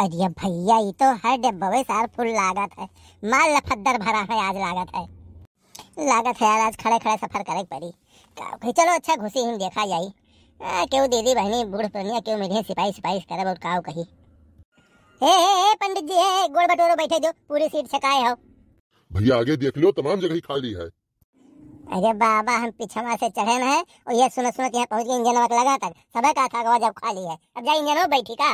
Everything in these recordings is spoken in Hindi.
अरे भैया ये तो हर डब्बे सार फुल लागत है माल लफदर भरा है आज लागत है लागत है यार आज खड़े खड़े सफर करे पड़ी काउ चलो अच्छा घुसी ही देखा जाई क्यों दीदी बहनी बूढ़ पुनिया क्यों मिले सिपाही सिपाही करे और काउ कही हे हे पंडित जी है गोड़ बटोरो बैठे जो पूरी सीट छकाए हो भैया आगे देख लो तमाम जगह खाली है अरे बाबा हम पिछवा से चढ़े हैं और ये सुनो सुनो यहाँ पहुँच गए इंजन वक्त लगा तक सबक आता जब खाली है अब जाए इंजन हो बैठी का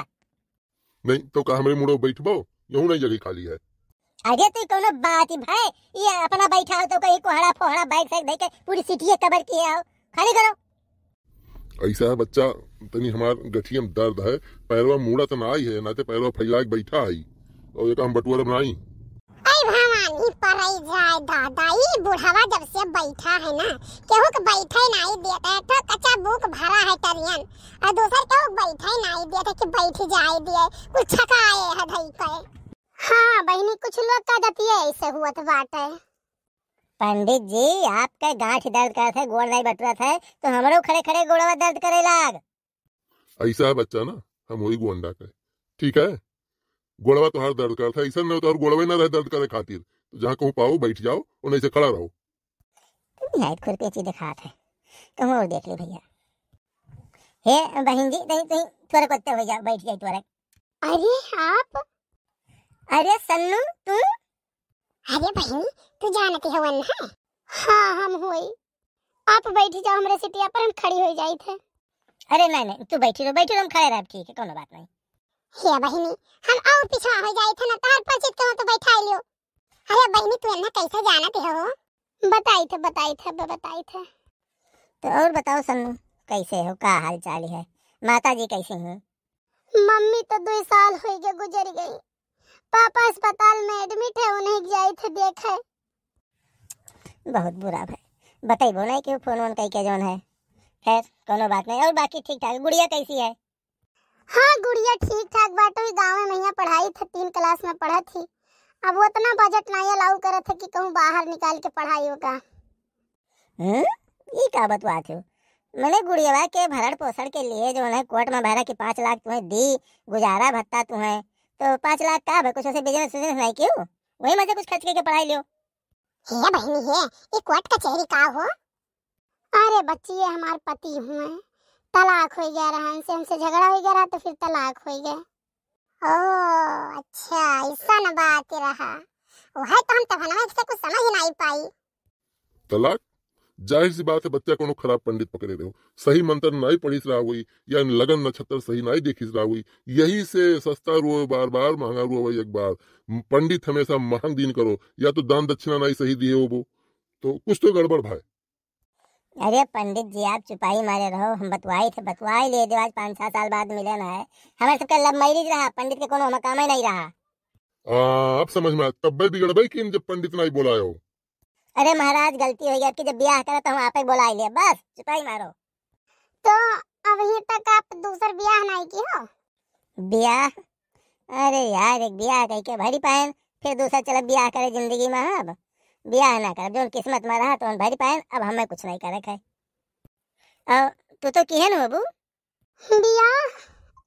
नहीं तो कहा हमरे मुड़ो बैठबो यहू नहीं जगह खाली है अरे तू तो कोनो बात ही भाई ये अपना बैठा हो तो कहीं कोहड़ा फोहड़ा बाइक साइक के पूरी सिटी कवर किए आओ खाली करो ऐसा है बच्चा तनी हमार गठिया में दर्द है पैरवा मुड़ा तो ना आई है ना तो पैरवा फैला के बैठा आई और एक हम बटुआ बनाई आई भवानी पर जाए दादा ये बुढ़ावा जब से बैठा है ना केहू के बैठे ना आई देता है मारा है तरियन और दूसर के बैठे नाई दिया था कि बैठ ही जाए दिए कुछ छकाए है भाई के हाँ बहनी कुछ लोग का दतिए ऐसे हुआ तो बात है पंडित जी आपका गांठ दर्द करत है गोड़ नहीं बटवा था तो हमरो खड़े खड़े गोड़वा दर्द करे लाग ऐसा बच्चा ना हम वही गोंडा का ठीक है गोड़वा तो हर दर्द करता है ऐसा नहीं तो होता और गोड़वे ना रहे दर्द करे खातिर तो जहाँ कहूँ पाओ बैठ जाओ और नहीं से खड़ा रहो तुम लाइट खुरपी अच्छी दिखाते है कहूँ और देख ले भैया हे बहन जी तहीं तहीं त्वरक वत्ते हो जा बैठ जाए त्वरक अरे आप अरे सन्नू तू अरे बहन तू जानती हो है हाँ हम होई आप बैठ जाओ हमरे सिटिया पर हम खड़ी हो जाई थे अरे नहीं नहीं तू बैठी रहो बैठी रहो हम खड़े रह ठीक है कोनो बात नहीं हे बहनी हम और पीछा हो जाए थे ना तार पर चित्त तो बैठा लियो अरे बहनी तू ना कैसे जानती हो बताई थे बताई थे बताई थे तो और बताओ सन्नू कैसे हो का हाल चाल है माता जी कैसे हैं मम्मी तो दो साल हो गए गुजर गई पापा अस्पताल में एडमिट है उन्हें जाए थे देखे बहुत बुरा भाई बताइबो नहीं क्यों फोन वोन कई के जोन है खैर कोनो बात नहीं और बाकी ठीक ठाक गुड़िया कैसी है हाँ गुड़िया ठीक ठाक बाटो तो गाँव में मैया पढ़ाई थी तीन क्लास में पढ़ा थी अब वो इतना बजट नहीं अलाउ करत है कि कहूँ बाहर निकाल के पढ़ाई होगा हम्म ये का बतवा थे मैंने गुड़ियावा के भरण पोषण के लिए जो है कोर्ट में भरा कि पाँच लाख तुम्हें दी गुजारा भत्ता तुम्हें तो पाँच लाख का भाई कुछ ऐसे बिजनेस बिजनेस नहीं क्यों वही मजे कुछ खर्च करके पढ़ाई लियो हे बहनी हे ये कोर्ट कचहरी का हो अरे बच्ची ये हमारे पति हुए तलाक हो गया रहा इनसे हमसे झगड़ा हो गया रहा तो फिर तलाक हो गया ओ अच्छा ऐसा न बात रहा वह तो हम तब तो हमें इससे कुछ समझ नहीं पाई तलाक जाहिर सी बात है बच्चा को खराब पंडित पकड़े रहे हो सही मंत्र ना ही पढ़ी रहा हुई या लगन नक्षत्र सही ना ही देखी रहा हुई यही से सस्ता रुओ बार बार महंगा रुओ वही एक बार पंडित हमेशा महंग दिन करो या तो दान दक्षिणा ना सही दिए हो वो तो कुछ तो गड़बड़ भाई अरे पंडित जी आप चुपाई मारे रहो हम बतवाई थे बतवाई ले दिवाज पाँच छह साल बाद मिलन है हमारे सबका लब मैरिज रहा पंडित के कोनो मकाम ही नहीं रहा आ, हाँ, अब समझ में आया तब्बे बिगड़ भाई कि जब पंडित नहीं बोला हो अरे महाराज गलती हो गई कि जब ब्याह करे तो हम आप बुला लिया बस चुपाई मारो तो अभी तक आप दूसर ब्याह नहीं की हो ब्याह अरे यार एक ब्याह कह के भरी पाए फिर दूसरा चलो ब्याह करे जिंदगी में अब ब्याह ना कर जो किस्मत में रहा तो उन भरी पाए अब हमें कुछ नहीं करे है तू तो की है ना बाबू ब्याह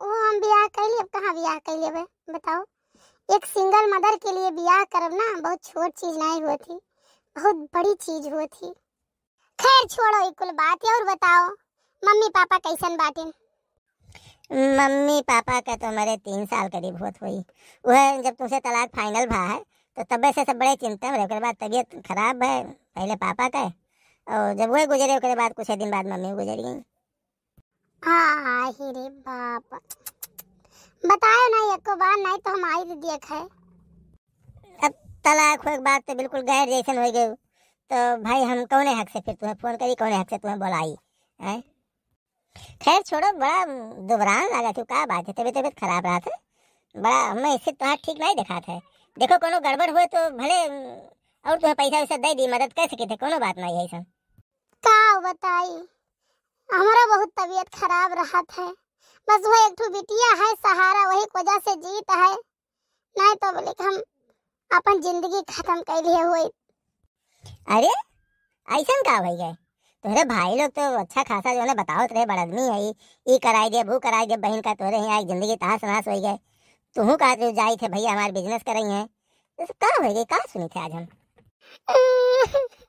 वो हम ब्याह कर लिए कहाँ ब्याह कर लिए बताओ एक सिंगल मदर के लिए ब्याह करब ना बहुत छोट चीज नहीं हुई थी बहुत बड़ी चीज हुई थी खैर छोड़ो ये कुल बात और बताओ मम्मी पापा कैसन बाटिन मम्मी पापा का तो मेरे तीन साल करीब बहुत हुई वह जब तुमसे तलाक फाइनल भा है तो तब से सब बड़े चिंता रहे बाद तबीयत खराब है पहले पापा का और जब वह गुजरे उसके बाद कुछ दिन बाद मम्मी गुजर गई हाँ रे बाप बताओ ना एक तो बार नहीं तो हम आई देख है तलाक हो बात तो बिल्कुल गैर जैसन हो गए तो भाई हम कौन हक से फिर तुम्हें फ़ोन करी कौन हक से तुम्हें बुलाई है खैर छोड़ो बड़ा दुबरान लगा थी क्या बात है तबीयत तबीयत खराब रहा था बड़ा हमें इससे तुम्हारा ठीक नहीं दिखा था देखो को गड़बड़ हुए तो भले और तुम्हें पैसा वैसा दे दी मदद कर सके थे कोनो बात नहीं है सब का बताई हमारा बहुत तबीयत खराब रहा था बस वो एक बिटिया है सहारा वही वजह से जीत है नहीं तो बोले हम अपन जिंदगी खत्म कर लिए हुए अरे ऐसा का भाई गए तोरे भाई लोग तो अच्छा खासा जो है बताओ तेरे बड़ आदमी है ई कराई दे भू कराई दे बहन का तोरे यहाँ जिंदगी तहस नहस हो गए तुहू का जो जाई थे भैया हमारे बिजनेस कर रही हैं तो का हो गई का सुनी थे आज हम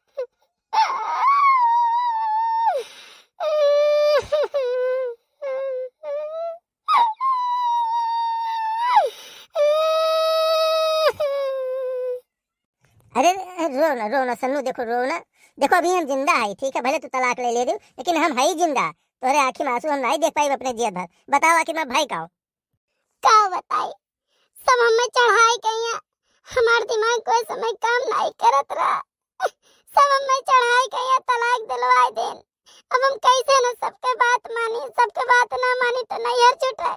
रो ना रो ना सन्नू देखो रो ना देखो अभी हम जिंदा है ठीक है भले तू तलाक ले ले दू लेकिन हम है ही जिंदा तोरे आखिर में आंसू हम नहीं देख पाई अपने जियत भर बताओ आखिर मैं भाई का का बताई सब हमें चढ़ाई गई हमार दिमाग को समय काम नहीं करत रहा सब हमें चढ़ाई गई तलाक दिलवाए देन अब हम कैसे ना सबके बात मानी सबके बात ना मानी तो नहीं नैहर छूटे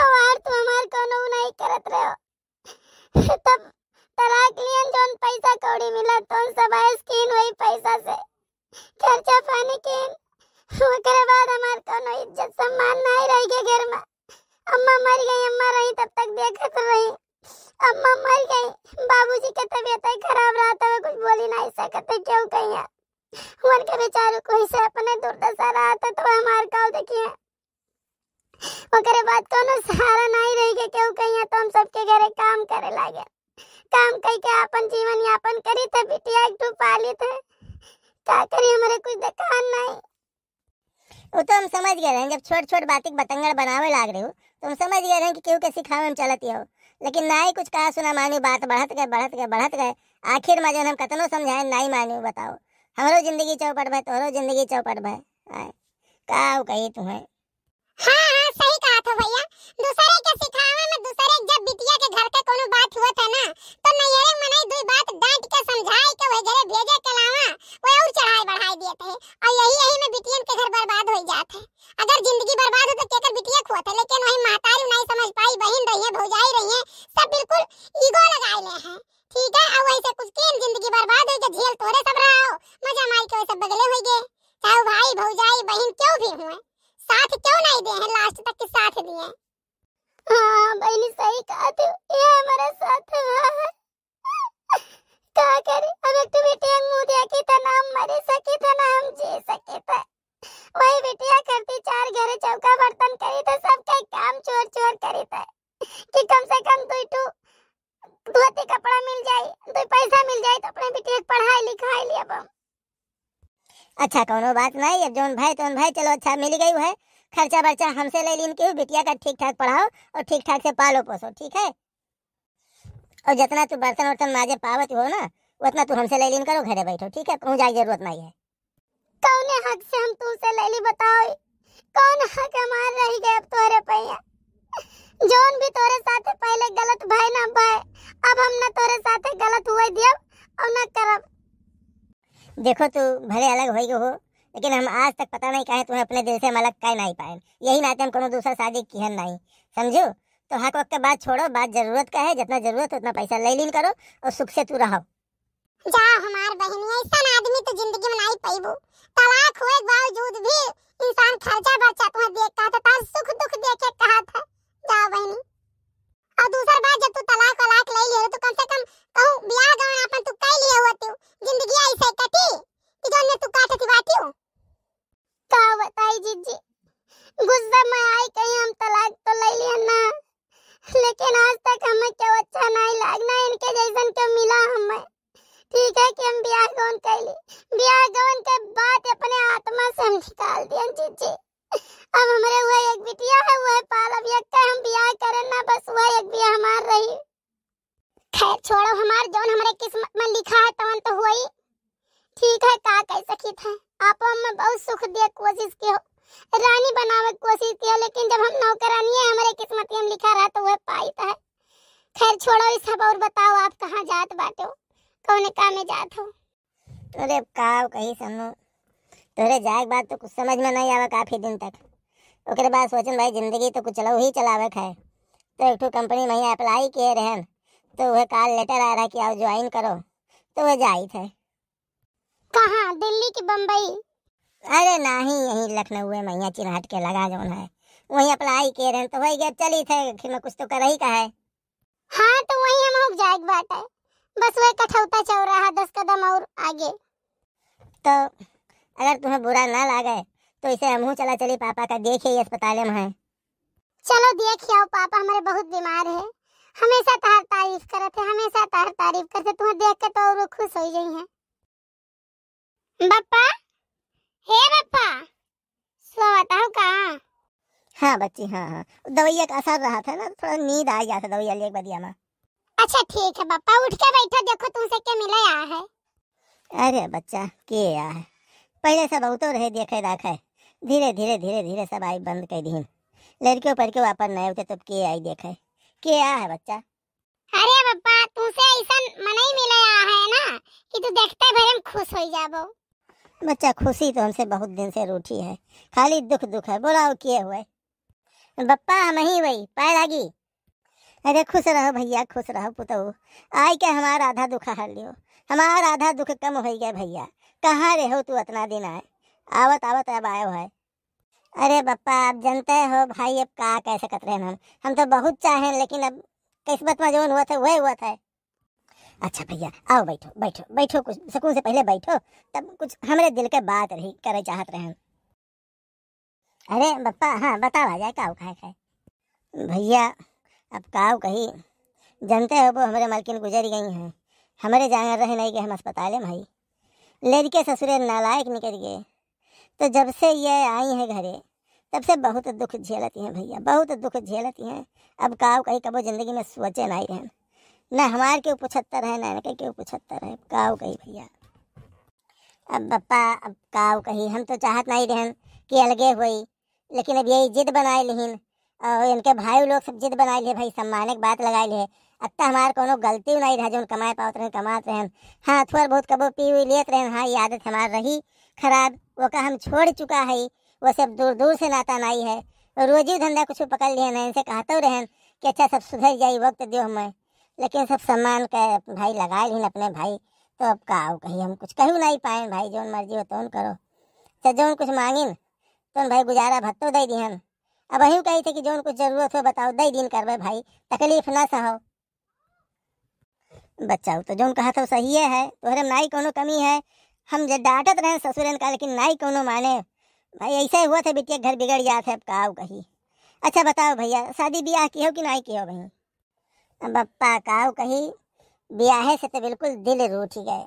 हमार तुम हमार कोनो नहीं करत रहे तब तरह के लिए जोन पैसा कौड़ी मिला तो सब स्किन वही पैसा से खर्चा पानी के ओकरे बाद हमार कोनो इज्जत सम्मान नहीं रह के घर में अम्मा मर गई अम्मा रही तब तक देखत रही अम्मा मर गई बाबूजी के तबीयत ही खराब रहा था कुछ बोली नहीं सकते क्यों कहीं उन के बेचारे को इसे अपने दुर्दशा रहा था तो हमार काल देखिए ओकरे बाद कोनो सहारा नहीं रह के क्यों कहीं तो हम सबके घर काम करे लागे काम करके अपन जीवन यापन करी त बिटिया एक ठो पाली थे क्या करी हमारे कुछ दुकान नहीं वो तो हम समझ गए हैं जब छोट छोट बातिक बतंगड़ बनावे लाग रहे हो तो हम समझ गए हैं कि क्यों कैसी सिखावे हम चलती हो लेकिन ना ही कुछ कहा सुना मानी बात बढ़त गए बढ़त गए बढ़त गए आखिर में जन हम कतनो समझाए ना ही मानी बताओ हमारो जिंदगी चौपट भाई तोहरो जिंदगी चौपट भाई आए का कही तुम्हें हाँ हाँ सही कहा था भैया दूसरे के सिखावे में दूसरे घर का कोनो बात हुआ था ना तो नैयरे मनाई दुई बात डांट के समझाई के वही घरे भेजे के अलावा वो और चढ़ाई बढ़ाई दिए थे और यही यही में बिटियन के घर बर्बाद हो जात है अगर जिंदगी बर्बाद हो तो केकर बिटिया खुआ था करी सके था ना हम जी सके था वही बिटिया करती चार घरे चौका बर्तन करी तो सब के काम चोर चोर करी था कि कम से कम तू टू धोती कपड़ा मिल जाए तो पैसा मिल जाए तो अपने बिटिया को पढ़ाई लिखाई लिया बम अच्छा कोनो बात नहीं अब जोन भाई तोन भाई चलो अच्छा मिल गई है खर्चा बर्चा हमसे ले ली इनकी बिटिया का ठीक ठाक पढ़ाओ और ठीक ठाक से पालो पोसो ठीक है और जितना तू बर्तन वर्तन माजे पावत हो ना उतना तू हमसे ले लीन करो घरे बैठो ठीक है कहूँ जाए जरूरत नहीं है कौन हक से हम तुमसे ले ली बताओ कौन हक हमार रही गए अब तोरे पैया जोन भी तोरे साथे पहले गलत भाई ना भाई अब हम ना तोरे साथे गलत हुए दिया अब ना करब देखो तू भले अलग हो गयो हो लेकिन हम आज तक पता नहीं कहे तुम्हें अपने दिल से हम अलग कह नहीं पाए यही नाते हम कोनो दूसरा शादी की है नहीं समझो तो हक वक्त के बाद छोड़ो बात जरूरत का है जितना जरूरत है उतना पैसा ले लीन करो और सुख से तू रहो जा हमार बहनिया ऐसा आदमी तो जिंदगी में नहीं पैबू तलाक हुए बावजूद भी इंसान खर्चा बर्चा तुम्हें देख का था तार सुख दुख देख के कहा था जा बहनी और दूसरी बात जब तू तलाक वलाक ले लियो तो कम से कम कहो ब्याह गवन अपन तू कई लिए हुआ तू जिंदगी ऐसे कटी कि जो ने तू काटे थी बातियो का बताई जीजी गुस्सा में आई कहीं हम तलाक तो ले लिया ना कोई सब और बताओ आप कहाँ जात बाटे हो कौन का में जात हो तोरे का कही सुनो तोरे जाए बात तो कुछ समझ में नहीं आवा काफी दिन तक ओकरे बाद सोचन भाई जिंदगी तो कुछ चलो ही चलावे खाए तो एक ठो कंपनी में अप्लाई किए रहन तो वह कॉल लेटर आ रहा कि आओ ज्वाइन करो तो वह जाई थे कहाँ दिल्ली की बम्बई अरे ना ही यहीं लखनऊ में मैया चिन्हट के लगा जो है वही अप्लाई किए रहे तो वही गया चली थे आखिर मैं कुछ तो कर ही का है हाँ तो वही हम लोग जाए बात है बस वह कठौता चौराहा दस कदम और आगे तो अगर तुम्हें बुरा ना लगे तो इसे हम चला चले पापा का देखे अस्पताल में है चलो देख आओ पापा हमारे बहुत बीमार है हमेशा तहर तारीफ करते हैं हमेशा तहर तारीफ करते तुम्हें देख के तो और खुश हो गई है बापा हाँ बच्ची हाँ हाँ दवाइया का असर रहा था ना थोड़ा नींद आ गया था दवाइया ले बदिया माँ अच्छा ठीक है पापा उठ के बैठो देखो तुमसे क्या मिला आया है अरे बच्चा के आया है पहले सब बहुत रहे देखे दाखे धीरे धीरे धीरे धीरे सब आई बंद कर दी लड़के ऊपर के वापस नए उठे तब के आई देखे के आया है बच्चा अरे पापा तुमसे ऐसा मन ही मिला आया है ना कि तू देखते भर हम खुश हो जाबो बच्चा खुशी तो हमसे बहुत दिन से रूठी है खाली दुख दुख है बोला किए हुए बप्पा हम ही वही पैर आगी अरे खुश रहो भैया खुश रहो पुतहु आई के हमारा आधा दुख हर लियो हमारा आधा दुख कम हो गया भैया कहाँ रहो तू इतना दिन आए आवत आवत अब आयो है अरे बप्पा आप जानते हो भाई अब का कह सकत रहे हम हम तो बहुत चाहें लेकिन अब किस्मत में जो हुआ था वही हुआ था अच्छा भैया आओ बैठो बैठो बैठो कुछ सुकून से पहले बैठो तब कुछ हमारे दिल के बात रही करे चाहत रहे हम अरे बप्पा हाँ बता भाजा काउ खाए खाए भैया अब काउ कही जानते हो वो हमारे मालकिन गुजर गई हैं हमारे जान रहे नहीं गए हम अस्पताल में भाई लड़के ससुरे नालायक निकल गए तो जब से ये आई हैं घरे तब से बहुत दुख झेलती हैं भैया बहुत दुख झेलती हैं अब काउ कही कबो ज़िंदगी में सोचे नहीं रहन न हमार के पचहत्तर है ना इनके के पचहत्तर है काउ कही भैया अब बप्पा अब काउ कही हम तो चाहत नहीं रहें कि अलगे हुई लेकिन अब यही जिद बनाए लहीन और इनके भाई लोग सब जिद बनाए लिए भाई सम्मान एक बात लगाए लिए अत्ता हमारे को गलती नहीं रहा जो कमाए पावत रहन कमाते हैं हाँ थोड़ा बहुत कबो पी हुई लेते रहे हाँ ये आदत हमारे रही खराब वो का हम छोड़ चुका है वो सब दूर दूर से नाता नाई है रोजी धंधा कुछ पकड़ लिए ना इनसे कहते रहे कि अच्छा सब सुधर जाए वक्त दियो हमें लेकिन सब सम्मान कर भाई लगाए लीन अपने भाई तो अब का कहीं हम कुछ कहूँ नहीं पाए भाई जो मर्जी हो तो करो तो अच्छा, जो कुछ मांगिन तुम भाई गुजारा भत्तो दे दी हम अब वही कही थे कि जो कुछ जरूरत हो बताओ दे दिन कर भाई तकलीफ ना सहो बच्चा तो जो कहा था सही है तोहरे में नाई कोनो कमी है हम जब डांटत रहे ससुरन का लेकिन नाई कोनो माने भाई ऐसे हुआ था बिटिया घर बिगड़ गया था अब काउ कही अच्छा बताओ भैया शादी ब्याह की हो कि नाई की हो भाई बप्पा काउ कही ब्याहे से तो बिल्कुल दिल रूठ गए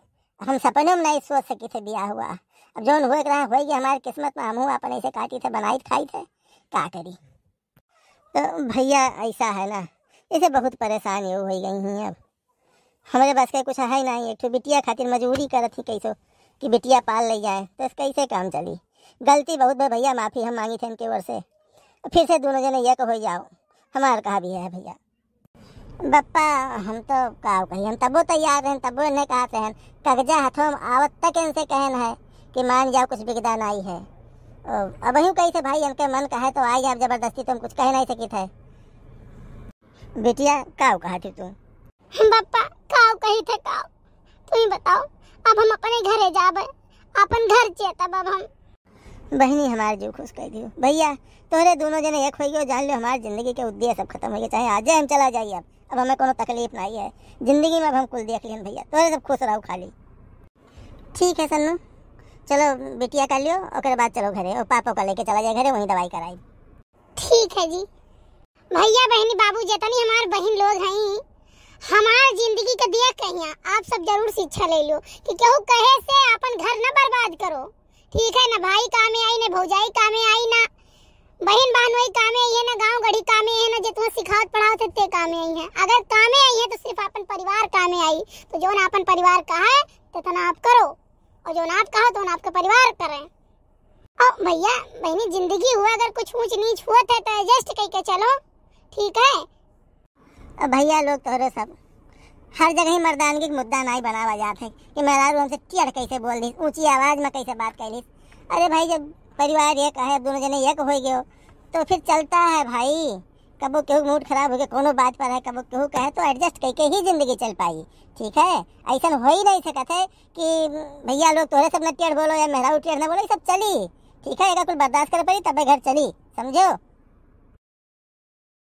हम सपने में नहीं सोच सकी थे बिया हुआ अब जो हो रहा हुए कि हमारे किस्मत में हमहूँ अपन ऐसे काटी थे बनाई खाई थे का करी तो भैया ऐसा है ना इसे बहुत परेशानी हो गई हैं अब हमारे बस का कुछ है नहीं एक बिटिया खातिर मजबूरी कर थी कैसे कि बिटिया पाल ले जाए तो कैसे काम चली गलती बहुत भाई भैया माफ़ी हम मांगी थे इनके ओर से फिर से दोनों जने यक हो जाओ हमारे कहा भी है भैया बप्पा हम तो का कही हम तबो तैयार हैं तबो नहीं कहते हैं कगजा हथो हथों आवत तक इनसे कहन है कि मान जाओ कुछ बिगदान आई है अब यूँ कही थे भाई इनके मन कहे तो आई आप जबरदस्ती तुम तो कुछ कह नहीं सकी थे बेटिया काउ कहा थी तुम बप्पा काउ कही थे काव तुम बताओ अब हम अपने घरे जाबे अपन घर चे तब अब हम बहनी हमारे जो खुश कर दियो भैया तोहरे दोनों जने एक हो गयो जान लो हमारी जिंदगी के उद्देश्य सब खत्म हो गए चाहे आज हम चला जाइए अब अब हमें कोनो तकलीफ नहीं है ज़िंदगी में अब हम कुल देख लियन भैया तो सब खुश रहो खाली ठीक है सन्नू चलो बिटिया कर लियो और बाद चलो घरे और पापा को लेके चला जाए घरे वहीं दवाई कराई ठीक है जी भैया बहनी बाबू जतनी हमार बहन लोग हैं हमार जिंदगी के देख कहिया आप सब जरूर शिक्षा ले लो कि क्यों कहे से अपन घर न बर्बाद करो ठीक है ना भाई कामे आई ना भौजाई कामे आई ना बहन बानवाई कामे आई है ना गांव गड़ी कामे आई है ना जितना सिखावत पढ़ाओ ते कामे आई है अगर कामे आई है तो सिर्फ अपन परिवार कामे आई तो जो ना अपन परिवार कहा है तो ना आप करो और जो ना आप कहो तो ना आपका परिवार करें और भैया बहनी जिंदगी हुआ अगर कुछ ऊंच नीच हुआ था तो एडजस्ट कह के चलो ठीक है भैया लोग तोरे सब हर जगह ही मर्दानगी के मुद्दा नहीं बनावा जाते हैं कि मेहरारू हमसे टियड़ कैसे बोल दी ऊंची आवाज में कैसे बात कर ली अरे भाई जब परिवार एक है दोनों जने एक हो गए तो फिर चलता है भाई कबो केहू मूड खराब हो गया कोनो बात पर है कबो केहू कहे तो एडजस्ट करके ही जिंदगी चल पाई ठीक है ऐसा हो ही नहीं सकता है कि भैया लोग तोरे सब न टेढ़ बोलो या मेहरा टेढ़ ना बोलो ये सब चली ठीक है अगर कुछ बर्दाश्त कर पाई तब घर चली समझो